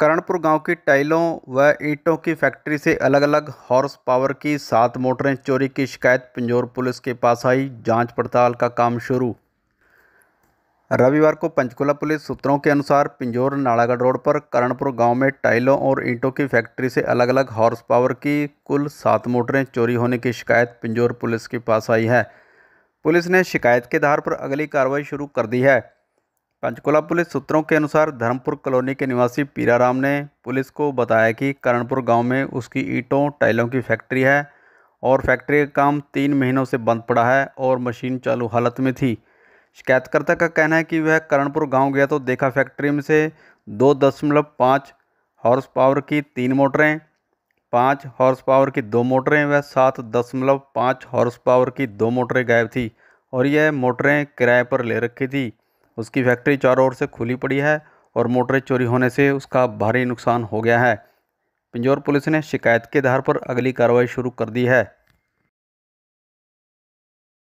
करणपुर गांव की टाइलों व ईंटों की फैक्ट्री से अलग अलग हॉर्स पावर की सात मोटरें चोरी की शिकायत पिंजौर पुलिस के पास आई जांच पड़ताल का काम शुरू रविवार को पंचकुला पुलिस सूत्रों के अनुसार पिंजौर नालागढ़ रोड पर करणपुर गांव में टाइलों और ईंटों की फैक्ट्री से अलग अलग हॉर्स पावर की कुल सात मोटरें चोरी होने की शिकायत पिंजौर पुलिस के पास आई है पुलिस ने शिकायत के आधार पर अगली कार्रवाई शुरू कर दी है पंचकुला पुलिस सूत्रों के अनुसार धर्मपुर कॉलोनी के निवासी पीराराम ने पुलिस को बताया कि करणपुर गांव में उसकी ईंटों टाइलों की फैक्ट्री है और फैक्ट्री का काम तीन महीनों से बंद पड़ा है और मशीन चालू हालत में थी शिकायतकर्ता का कहना है कि वह करणपुर गांव गया तो देखा फैक्ट्री में से दो दशमलव पाँच हॉर्स पावर की तीन मोटरें पाँच हॉर्स पावर की दो मोटरें व सात दशमलव पाँच हॉर्स पावर की दो मोटरें गायब थी और यह मोटरें किराए पर ले रखी थी उसकी फैक्ट्री चारों ओर से खुली पड़ी है और मोटरें चोरी होने से उसका भारी नुकसान हो गया है पिंजौर पुलिस ने शिकायत के आधार पर अगली कार्रवाई शुरू कर दी है